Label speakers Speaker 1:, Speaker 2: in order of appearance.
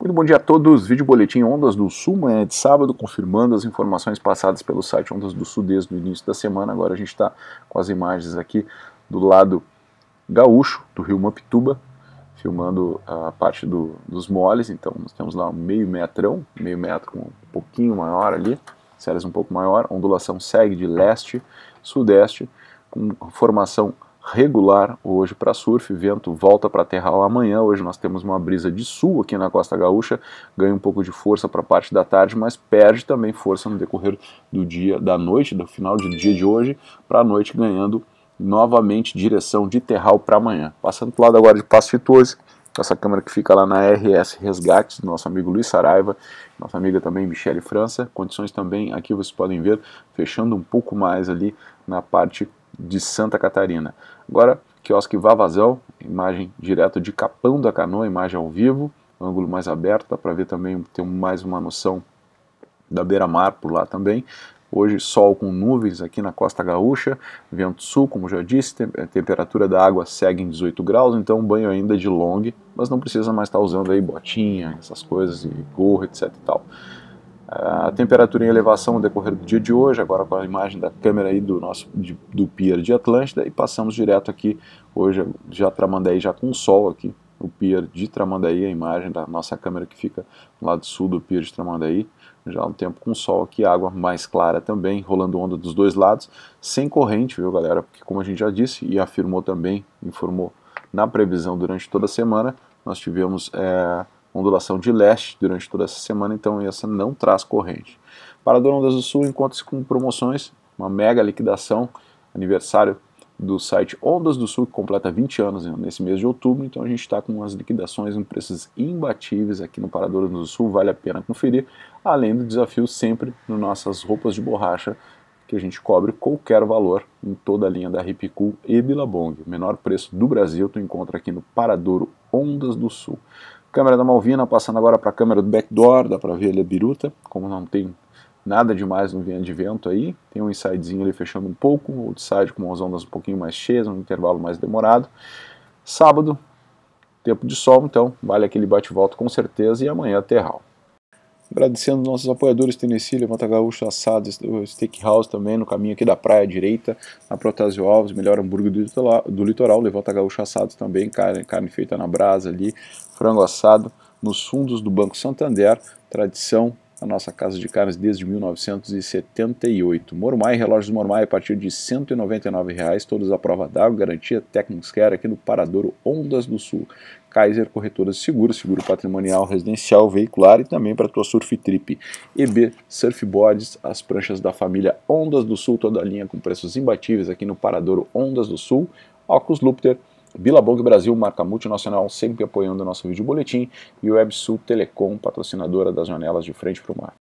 Speaker 1: Muito bom dia a todos. Vídeo boletim Ondas do Sul, manhã de sábado, confirmando as informações passadas pelo site Ondas do Sul desde o início da semana. Agora a gente está com as imagens aqui do lado gaúcho do rio Mapituba, filmando a parte do, dos moles. Então nós temos lá um meio metrão, meio metro com um pouquinho maior ali, séries um pouco maior. A ondulação segue de leste, sudeste, com formação regular hoje para surf, vento volta para terral amanhã, hoje nós temos uma brisa de sul aqui na Costa Gaúcha, ganha um pouco de força para a parte da tarde, mas perde também força no decorrer do dia, da noite, do final do dia de hoje para a noite, ganhando novamente direção de terral para amanhã. Passando para o lado agora de Passo Fitose, essa câmera que fica lá na RS Resgates, nosso amigo Luiz Saraiva, nossa amiga também Michele França, condições também, aqui vocês podem ver, fechando um pouco mais ali na parte de Santa Catarina. Agora, quiosque Vavazão, imagem direto de Capão da Canoa, imagem ao vivo, ângulo mais aberto, dá para ver também, ter mais uma noção da beira-mar por lá também. Hoje, sol com nuvens aqui na costa gaúcha, vento sul, como já disse, tem a eh, temperatura da água segue em 18 graus, então banho ainda de long, mas não precisa mais estar tá usando aí botinha, essas coisas, e gorro, etc e tal. A temperatura em elevação no decorrer do dia de hoje, agora com a imagem da câmera aí do nosso do pier de Atlântida e passamos direto aqui hoje já Tramandaí já com sol aqui, o pier de Tramandaí, a imagem da nossa câmera que fica do lado sul do pier de Tramandaí, já um tempo com sol aqui, água mais clara também, rolando onda dos dois lados, sem corrente, viu galera? Porque como a gente já disse e afirmou também, informou na previsão durante toda a semana, nós tivemos é, ondulação de leste durante toda essa semana, então essa não traz corrente. Para Dorondas do Sul, encontra-se com promoções, uma mega liquidação, aniversário do site Ondas do Sul, que completa 20 anos né, nesse mês de outubro, então a gente está com as liquidações em preços imbatíveis aqui no Parador do Sul, vale a pena conferir, além do desafio sempre nas nossas roupas de borracha, que a gente cobre qualquer valor em toda a linha da Ripcool e Billabong. menor preço do Brasil tu encontra aqui no Paradouro Ondas do Sul. Câmera da Malvina, passando agora para a câmera do backdoor, dá para ver ali a biruta, como não tem nada demais no vinha de vento aí, tem um insidezinho ali fechando um pouco, outro side com umas ondas um pouquinho mais cheias, um intervalo mais demorado. Sábado, tempo de sol, então vale aquele bate-volta com certeza e amanhã terral. Agradecendo nossos apoiadores Tennessee, Levanta Gaúcho, Assados, Steakhouse também, no caminho aqui da praia direita, na Protásio Alves, melhor hambúrguer do litoral, do litoral Levanta Gaúcho Assados também, carne, carne feita na brasa ali, frango assado, nos fundos do Banco Santander, tradição a nossa casa de carnes desde 1978. Mormai, relógios Mormai a partir de R$ reais todos à prova d'água, garantia Técnicos Care aqui no Paradouro Ondas do Sul. Kaiser Corretoras de Seguros, seguro patrimonial, residencial, veicular e também para a tua surf trip. EB Surfboards, as pranchas da família Ondas do Sul, toda a linha com preços imbatíveis aqui no Paradouro Ondas do Sul. Óculos Lupter, Bilabong Brasil, marca multinacional, sempre apoiando o nosso vídeo boletim, e WebSul Telecom, patrocinadora das janelas de frente para o mar.